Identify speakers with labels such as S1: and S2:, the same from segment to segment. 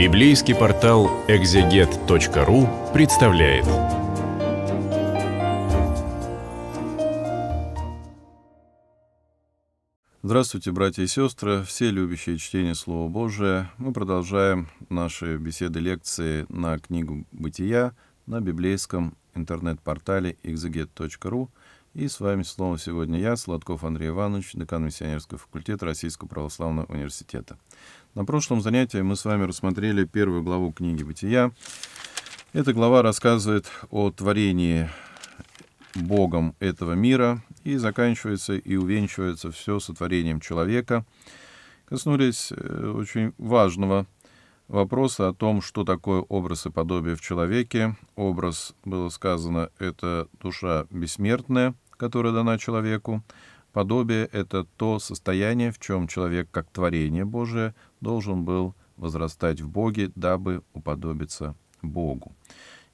S1: Библейский портал экзегет.ру представляет. Здравствуйте, братья и сестры, все любящие чтение Слова Божия. Мы продолжаем наши беседы, лекции на книгу «Бытия» на библейском интернет-портале exeget.ru. И с вами снова сегодня я, Сладков Андрей Иванович, декан Миссионерского факультета Российского православного университета. На прошлом занятии мы с вами рассмотрели первую главу книги «Бытия». Эта глава рассказывает о творении Богом этого мира и заканчивается и увенчивается все сотворением человека. Коснулись э, очень важного вопроса о том, что такое образ и подобие в человеке. Образ, было сказано, это душа бессмертная, которая дана человеку. Подобие — это то состояние, в чем человек, как творение Божие, должен был возрастать в Боге, дабы уподобиться Богу.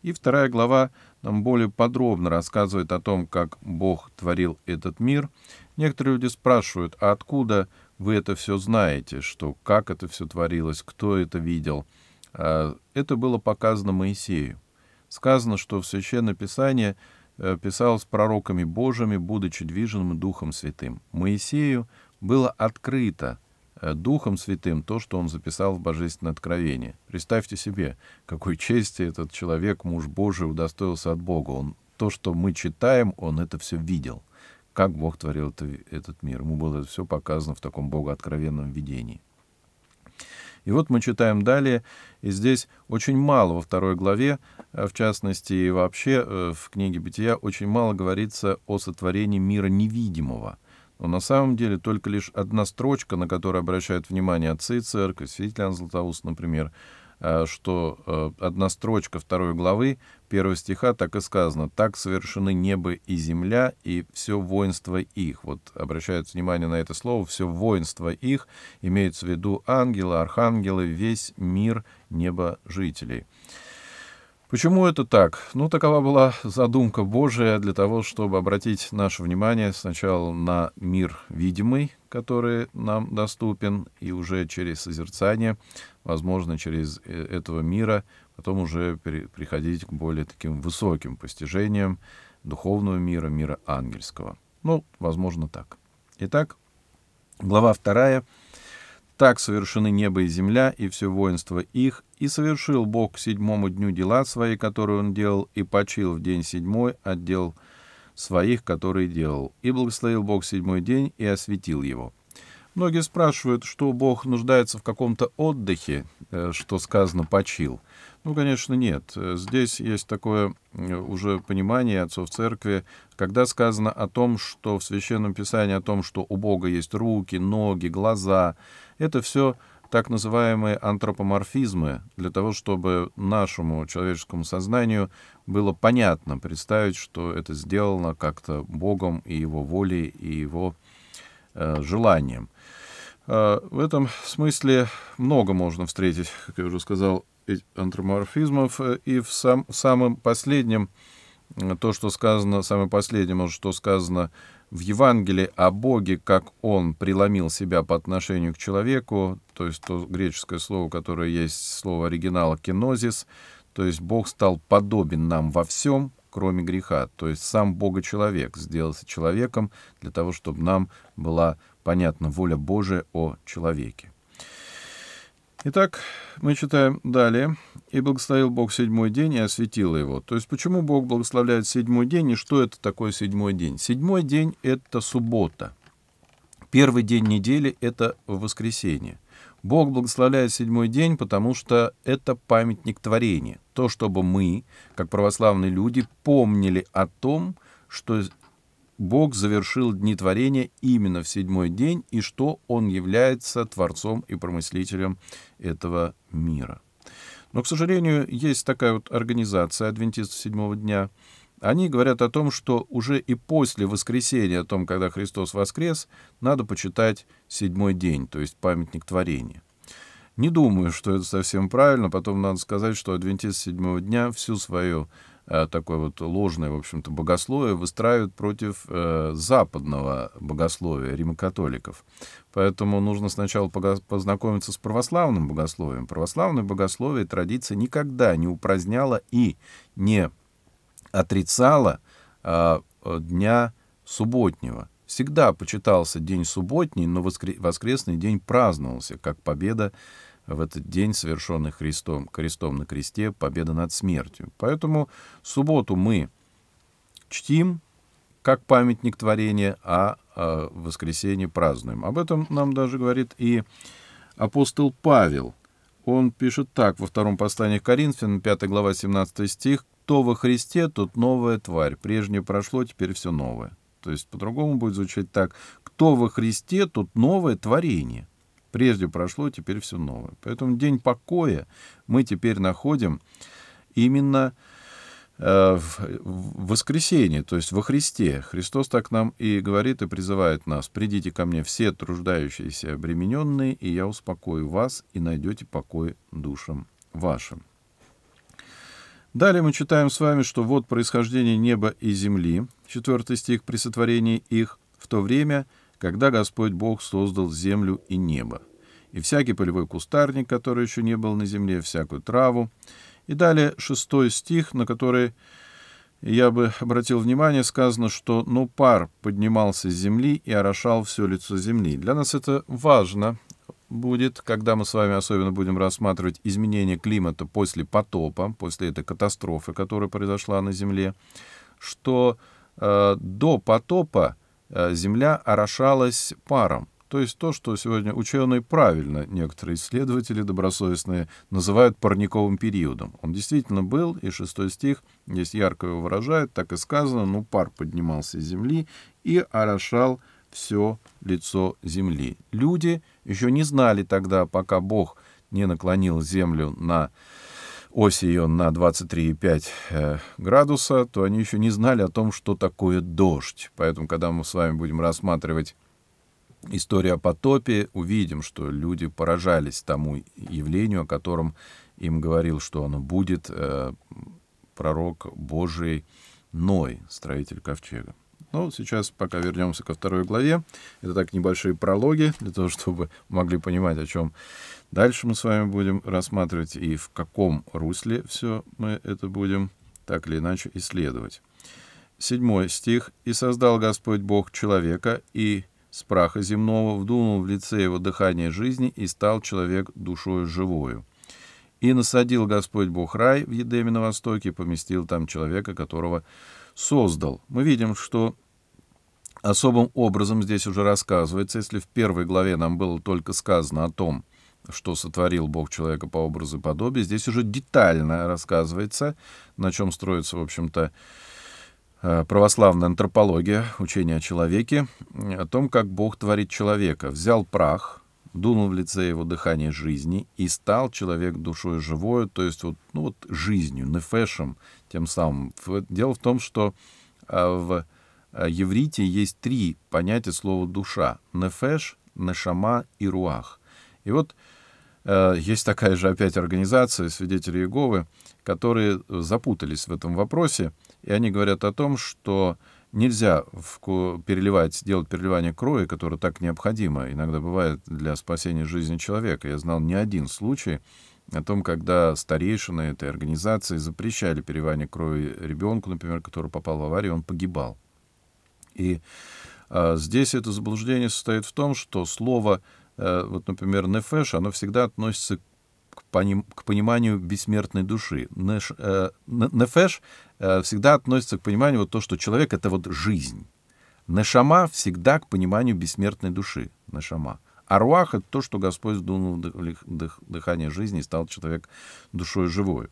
S1: И вторая глава нам более подробно рассказывает о том, как Бог творил этот мир. Некоторые люди спрашивают, а откуда вы это все знаете, что как это все творилось, кто это видел. А, это было показано Моисею. Сказано, что в Священном Писании — Э, писал с пророками Божьими, будучи движимым Духом Святым. Моисею было открыто э, Духом Святым то, что он записал в Божественное Откровение. Представьте себе, какой чести этот человек, муж Божий, удостоился от Бога. Он, то, что мы читаем, он это все видел. Как Бог творил это, этот мир. Ему было все показано в таком богооткровенном видении. И вот мы читаем далее, и здесь очень мало во второй главе, э, в частности и вообще э, в книге «Бытия» очень мало говорится о сотворении мира невидимого. Но на самом деле только лишь одна строчка, на которую обращают внимание отцы церкви, святитель Иоанн Златоуст, например, э, что одна строчка второй главы первого стиха так и сказано. «Так совершены небо и земля, и все воинство их». Вот обращают внимание на это слово. «Все воинство их» имеется в виду ангелы, архангелы, весь мир небожителей. Почему это так? Ну, такова была задумка Божия для того, чтобы обратить наше внимание сначала на мир видимый, который нам доступен, и уже через созерцание, возможно, через э, этого мира потом уже при, приходить к более таким высоким постижениям духовного мира, мира ангельского. Ну, возможно, так. Итак, глава вторая. «Так совершены небо и земля, и все воинство их, и совершил Бог к седьмому дню дела свои, которые Он делал, и почил в день седьмой отдел своих, которые делал. И благословил Бог седьмой день, и осветил его. Многие спрашивают, что Бог нуждается в каком-то отдыхе, э, что сказано «почил». Ну, конечно, нет. Здесь есть такое э, уже понимание отцов церкви, когда сказано о том, что в Священном Писании, о том, что у Бога есть руки, ноги, глаза, это все так называемые антропоморфизмы, для того, чтобы нашему человеческому сознанию было понятно представить, что это сделано как-то Богом и Его волей, и Его Э, желанием. Э, в этом смысле много можно встретить, как я уже сказал, антроморфизмов. Э, и в сам, самом последнем, то, что сказано, самое последнее, может, что сказано в Евангелии о Боге, как Он преломил себя по отношению к человеку, то есть то греческое слово, которое есть слово оригинала «кинозис», то есть Бог стал подобен нам во всем, кроме греха. То есть сам Бога-человек сделался человеком для того, чтобы нам была понятна воля Божия о человеке. Итак, мы читаем далее. «И благословил Бог седьмой день и осветил его». То есть почему Бог благословляет седьмой день и что это такое седьмой день? Седьмой день — это суббота — Первый день недели — это воскресенье. Бог благословляет седьмой день, потому что это памятник творения. То, чтобы мы, как православные люди, помнили о том, что Бог завершил дни творения именно в седьмой день, и что Он является Творцом и промыслителем этого мира. Но, к сожалению, есть такая вот организация адвентистов седьмого дня, они говорят о том, что уже и после воскресения, о том, когда Христос воскрес, надо почитать седьмой день, то есть памятник творения. Не думаю, что это совсем правильно. Потом надо сказать, что адвентист седьмого дня всю свою э, такое вот ложное, в общем-то, богословие выстраивают против э, западного богословия римокатоликов. Поэтому нужно сначала познакомиться с православным богословием. Православное богословие традиция никогда не упраздняла и не отрицала а, э, дня субботнего. Всегда почитался день субботний, но воскресный день праздновался, как победа в этот день, совершенный Христом, крестом на кресте, победа над смертью. Поэтому субботу мы чтим как памятник творения, а э, воскресенье празднуем. Об этом нам даже говорит и апостол Павел. Он пишет так во втором послании к Коринфянам, 5 глава, 17 стих то во Христе, тут новая тварь. Прежнее прошло, теперь все новое. То есть по-другому будет звучать так. Кто во Христе, тут новое творение. Прежде прошло, теперь все новое. Поэтому день покоя мы теперь находим именно э, в, воскресении, то есть во Христе. Христос так нам и говорит и призывает нас. «Придите ко мне все труждающиеся обремененные, и я успокою вас, и найдете покой душам вашим». Далее мы читаем с вами, что вот происхождение неба и земли, четвертый стих при сотворении их, в то время, когда Господь Бог создал землю и небо, и всякий полевой кустарник, который еще не был на земле, всякую траву. И далее шестой стих, на который я бы обратил внимание, сказано, что «ну пар поднимался с земли и орошал все лицо земли». Для нас это важно, будет, когда мы с вами особенно будем рассматривать изменение климата после потопа, после этой катастрофы, которая произошла на Земле, что э, до потопа э, Земля орошалась паром. То есть то, что сегодня ученые правильно, некоторые исследователи добросовестные, называют парниковым периодом. Он действительно был, и шестой стих здесь ярко его выражает, так и сказано, ну пар поднимался с земли и орошал паром все лицо земли. Люди еще не знали тогда, пока Бог не наклонил землю на ось ее на 23,5 э, градуса, то они еще не знали о том, что такое дождь. Поэтому, когда мы с вами будем рассматривать историю о потопе, увидим, что люди поражались тому явлению, о котором им говорил, что оно будет э, пророк Божий Ной, строитель ковчега. Но ну, сейчас пока вернемся ко второй главе. Это так небольшие прологи, для того, чтобы могли понимать, о чем дальше мы с вами будем рассматривать и в каком русле все мы это будем так или иначе исследовать. Седьмой стих. «И создал Господь Бог человека, и с праха земного вдунул в лице его дыхание жизни, и стал человек душою живою». И насадил Господь Бог рай в Едеме на востоке, поместил там человека, которого создал. Мы видим, что особым образом здесь уже рассказывается, если в первой главе нам было только сказано о том, что сотворил Бог человека по образу и подобию, здесь уже детально рассказывается, на чем строится, в общем-то, э, православная антропология, учение о человеке, о том, как Бог творит человека. Взял прах — дунул в лице его дыхание жизни, и стал человек душой живой, то есть вот, ну вот жизнью, нефешем тем самым. Дело в том, что а, в еврите а, есть три понятия слова «душа» — нефеш, нешама и руах. И вот э, есть такая же опять организация «Свидетели Иеговы», которые э, запутались в этом вопросе, и они говорят о том, что нельзя переливать, делать переливание крови, которое так необходимо. Иногда бывает для спасения жизни человека. Я знал не один случай о том, когда старейшины этой организации запрещали переливание крови ребенку, например, который попал в аварию, он погибал. И а, здесь это заблуждение состоит в том, что слово, э, вот, например, нефеш, оно всегда относится к к, поним, к пониманию бессмертной души. Нефеш э, э, всегда относится к пониманию вот то, что человек — это вот жизнь. Нешама всегда к пониманию бессмертной души. Нешама. Аруах — это то, что Господь дунул в дых, дыхание жизни и стал человек душой живой.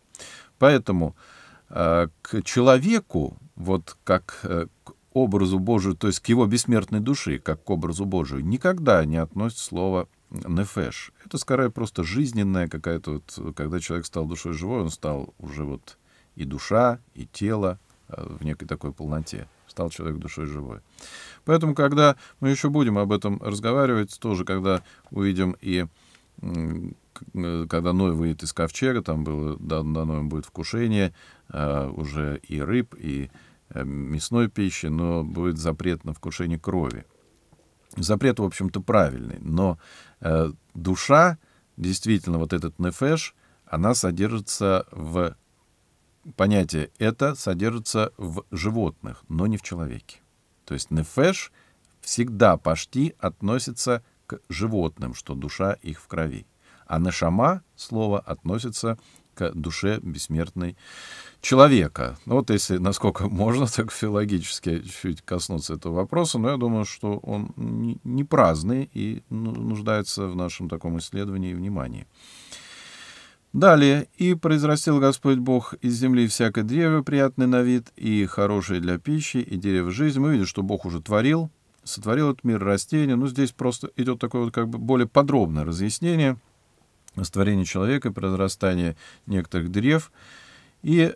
S1: Поэтому э, к человеку, вот как э, к образу Божию, то есть к его бессмертной душе, как к образу Божию, никогда не относится слово нефеш. Это скорее просто жизненная какая-то вот, когда человек стал душой живой, он стал уже вот и душа, и тело а, в некой такой полноте. Стал человек душой живой. Поэтому, когда мы еще будем об этом разговаривать, тоже, когда увидим и э, когда Ной выйдет из ковчега, там было дано да, будет вкушение а, уже и рыб, и э, мясной пищи, но будет запрет на вкушение крови. Запрет, в общем-то, правильный, но Э, душа, действительно, вот этот нефеш, она содержится в... Понятие это содержится в животных, но не в человеке. То есть нефеш всегда почти относится к животным, что душа их в крови. А нешама слово относится к душе бессмертной человека. Ну, вот если, насколько можно так филологически чуть коснуться этого вопроса, но я думаю, что он не праздный и ну, нуждается в нашем таком исследовании и внимании. Далее. «И произрастил Господь Бог из земли всякое дерево, приятное на вид, и хорошее для пищи, и дерево жизни». Мы видим, что Бог уже творил, сотворил этот мир растения. Ну, здесь просто идет такое вот как бы более подробное разъяснение – о растворение человека, произрастании некоторых дерев. И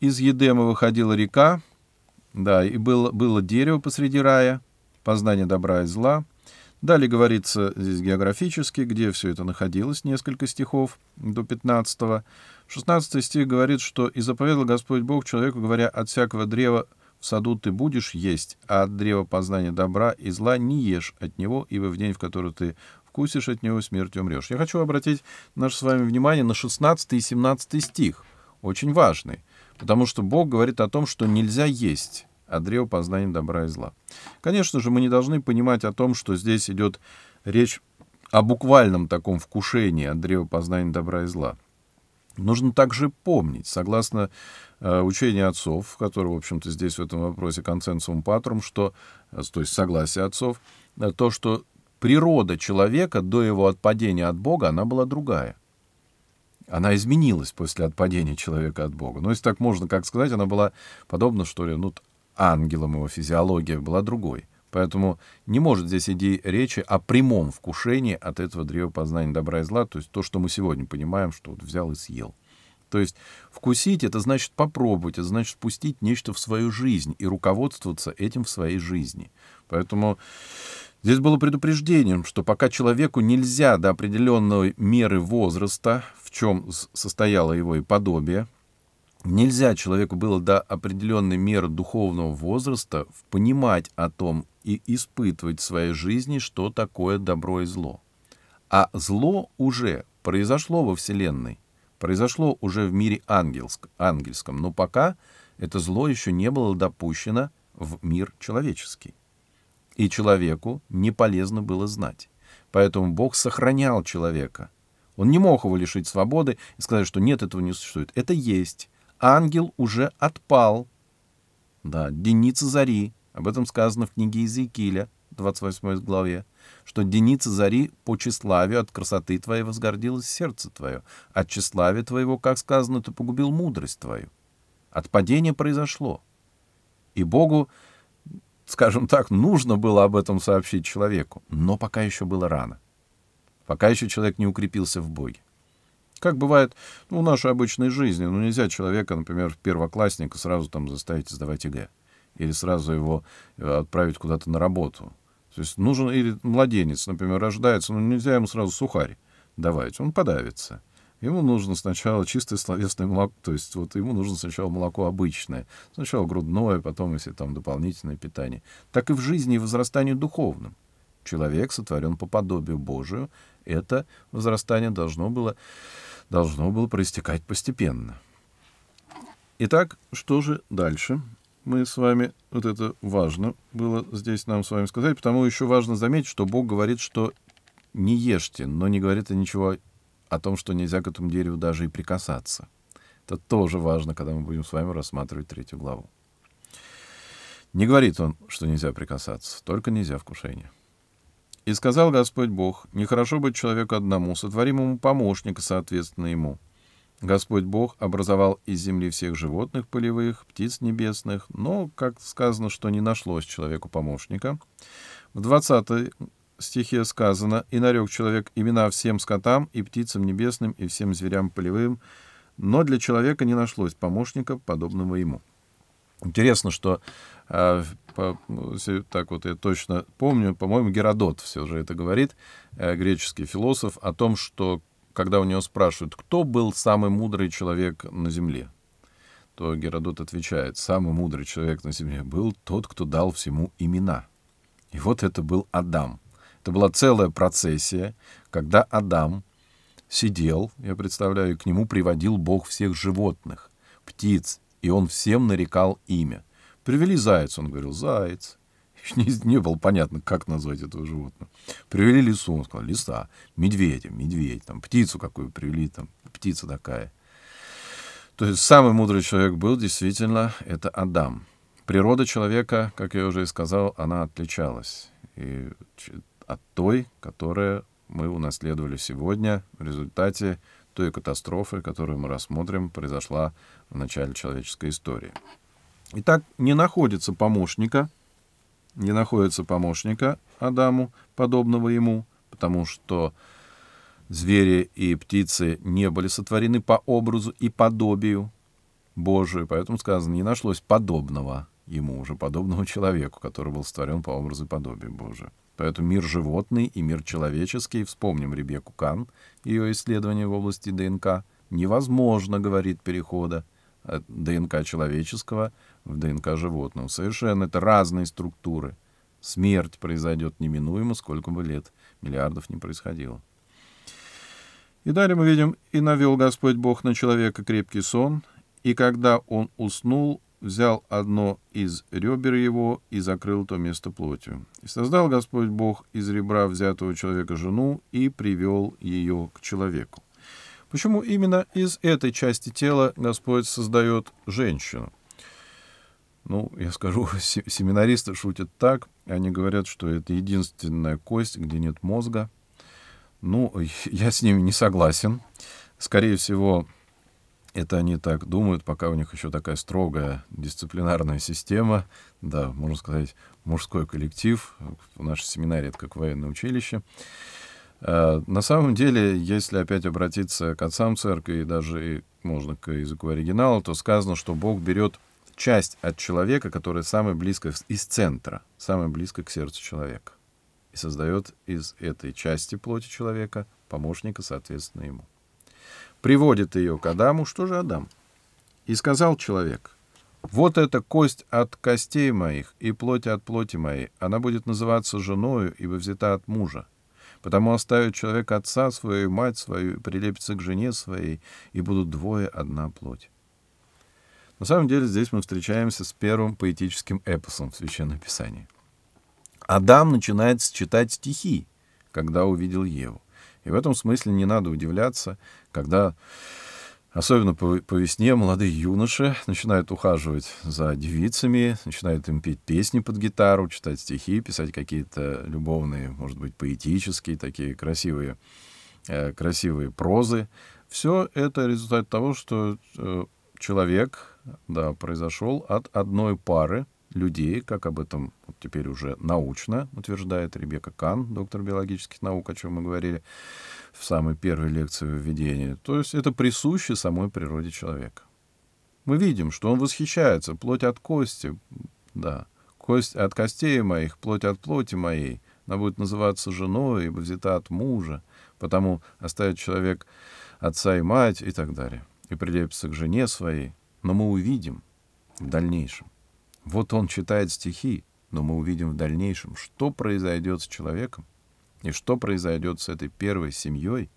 S1: из Едема выходила река, да, и было, было дерево посреди рая, познание добра и зла. Далее говорится здесь географически, где все это находилось, несколько стихов до 15. -го. 16 стих говорит, что «И заповедал Господь Бог человеку, говоря, от всякого древа в саду ты будешь есть, а от древа познания добра и зла не ешь от него, ибо в день, в который ты вкусишь от него, смертью умрешь». Я хочу обратить наше с вами внимание на 16 и 17 стих, очень важный – Потому что Бог говорит о том, что нельзя есть от а древа познания добра и зла. Конечно же, мы не должны понимать о том, что здесь идет речь о буквальном таком вкушении от древа познания добра и зла. Нужно также помнить, согласно э, учению отцов, которое, в общем-то, здесь в этом вопросе консенсум патрум, что, э, то есть согласие отцов, э, то, что природа человека до его отпадения от Бога, она была другая – она изменилась после отпадения человека от Бога. Но ну, если так можно как сказать, она была подобна, что ли, ну, ангелам его физиология была другой. Поэтому не может здесь идти речи о прямом вкушении от этого древа познания добра и зла, то есть то, что мы сегодня понимаем, что вот взял и съел. То есть вкусить — это значит попробовать, это значит впустить нечто в свою жизнь и руководствоваться этим в своей жизни. Поэтому Здесь было предупреждением, что пока человеку нельзя до определенной меры возраста, в чем состояло его и подобие, нельзя человеку было до определенной меры духовного возраста понимать о том и испытывать в своей жизни, что такое добро и зло. А зло уже произошло во Вселенной, произошло уже в мире ангельск, ангельском, но пока это зло еще не было допущено в мир человеческий и человеку не полезно было знать. Поэтому Бог сохранял человека. Он не мог его лишить свободы и сказать, что нет, этого не существует. Это есть. Ангел уже отпал. Да, деница зари. Об этом сказано в книге Иезекииля, 28 главе, что деница зари по тщеславию от красоты твоей возгордилось сердце твое, от тщеславия твоего, как сказано, ты погубил мудрость твою. От падения произошло. И Богу скажем так, нужно было об этом сообщить человеку, но пока еще было рано. Пока еще человек не укрепился в Боге. Как бывает ну, в нашей обычной жизни. Ну, нельзя человека, например, первоклассника сразу там заставить сдавать ЕГЭ. Или сразу его э, отправить куда-то на работу. То есть нужен или младенец, например, рождается, ну, нельзя ему сразу сухарь давать, он подавится. Ему нужно сначала чистое словесное молоко, то есть вот ему нужно сначала молоко обычное, сначала грудное, потом, если там дополнительное питание. Так и в жизни и возрастании духовном. Человек сотворен по подобию Божию. Это возрастание должно было, должно было проистекать постепенно. Итак, что же дальше? мы с вами, вот это важно было здесь нам с вами сказать, потому еще важно заметить, что Бог говорит, что не ешьте, но не говорит и ничего о том, что нельзя к этому дереву даже и прикасаться. Это тоже важно, когда мы будем с вами рассматривать третью главу. Не говорит он, что нельзя прикасаться, только нельзя вкушение. «И сказал Господь Бог, нехорошо быть человеку одному, сотворим ему помощника, соответственно ему. Господь Бог образовал из земли всех животных полевых, птиц небесных, но, как сказано, что не нашлось человеку помощника. В 20 стихе сказано, «И нарек человек имена всем скотам и птицам небесным и всем зверям полевым, но для человека не нашлось помощника, подобного ему». Интересно, что э, так вот я точно помню, по-моему, Геродот все же это говорит, э, греческий философ, о том, что когда у него спрашивают, кто был самый мудрый человек на земле, то Геродот отвечает, самый мудрый человек на земле был тот, кто дал всему имена. И вот это был Адам — это была целая процессия, когда Адам сидел, я представляю, к нему приводил Бог всех животных, птиц, и он всем нарекал имя. Привели заяц, он говорил, заяц. Не, не было понятно, как назвать этого животного. Привели лису, он сказал, лиса, медведя, медведь, там, птицу какую привели, там, птица такая. То есть самый мудрый человек был действительно это Адам. Природа человека, как я уже и сказал, она отличалась. И от той, которая мы унаследовали сегодня в результате той катастрофы, которую мы рассмотрим, произошла в начале человеческой истории. Итак, не находится помощника, не находится помощника Адаму, подобного ему, потому что звери и птицы не были сотворены по образу и подобию Божию, поэтому сказано, не нашлось подобного ему, уже подобного человеку, который был сотворен по образу и подобию Божию. Поэтому мир животный и мир человеческий, вспомним Ребекку Кан, ее исследования в области ДНК, невозможно, говорит, перехода от ДНК человеческого в ДНК животного. Совершенно это разные структуры. Смерть произойдет неминуемо, сколько бы лет миллиардов не происходило. И далее мы видим, «И навел Господь Бог на человека крепкий сон, и когда он уснул, взял одно из ребер его и закрыл то место плотью. И создал Господь Бог из ребра взятого человека жену и привел ее к человеку. Почему именно из этой части тела Господь создает женщину? Ну, я скажу, семинаристы шутят так, они говорят, что это единственная кость, где нет мозга. Ну, я с ними не согласен. Скорее всего, это они так думают, пока у них еще такая строгая дисциплинарная система, да, можно сказать, мужской коллектив, в нашей семинаре это как военное училище. А, на самом деле, если опять обратиться к отцам церкви, и даже можно к языку оригинала, то сказано, что Бог берет часть от человека, которая самая близкая из центра, самая близкая к сердцу человека, и создает из этой части плоти человека помощника, соответственно, ему приводит ее к Адаму, что же Адам? И сказал человек, вот эта кость от костей моих и плоть от плоти моей, она будет называться женою, ибо взята от мужа. Потому оставит человек отца свою и мать свою, и прилепится к жене своей, и будут двое одна плоть. На самом деле здесь мы встречаемся с первым поэтическим эпосом в Священном Писании. Адам начинает читать стихи, когда увидел Еву. И в этом смысле не надо удивляться, когда, особенно по, по весне, молодые юноши начинают ухаживать за девицами, начинают им петь песни под гитару, читать стихи, писать какие-то любовные, может быть, поэтические, такие красивые, э, красивые прозы. Все это результат того, что э, человек да, произошел от одной пары людей, как об этом теперь уже научно, утверждает Ребекка Кан, доктор биологических наук, о чем мы говорили в самой первой лекции введения. То есть это присуще самой природе человека. Мы видим, что он восхищается, плоть от кости, да, кость от костей моих, плоть от плоти моей. Она будет называться женой, ибо взята от мужа. Потому оставит человек отца и мать и так далее. И прилепится к жене своей. Но мы увидим в дальнейшем. Вот он читает стихи, но мы увидим в дальнейшем, что произойдет с человеком и что произойдет с этой первой семьей,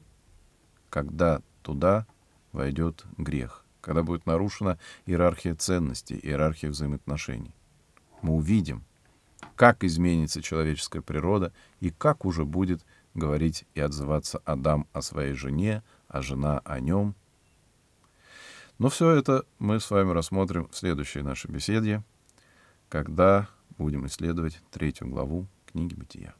S1: когда туда войдет грех, когда будет нарушена иерархия ценностей, иерархия взаимоотношений. Мы увидим, как изменится человеческая природа и как уже будет говорить и отзываться Адам о своей жене, а жена о нем. Но ну, все это мы с вами рассмотрим в следующей нашей беседе, когда будем исследовать третью главу книги «Бытия».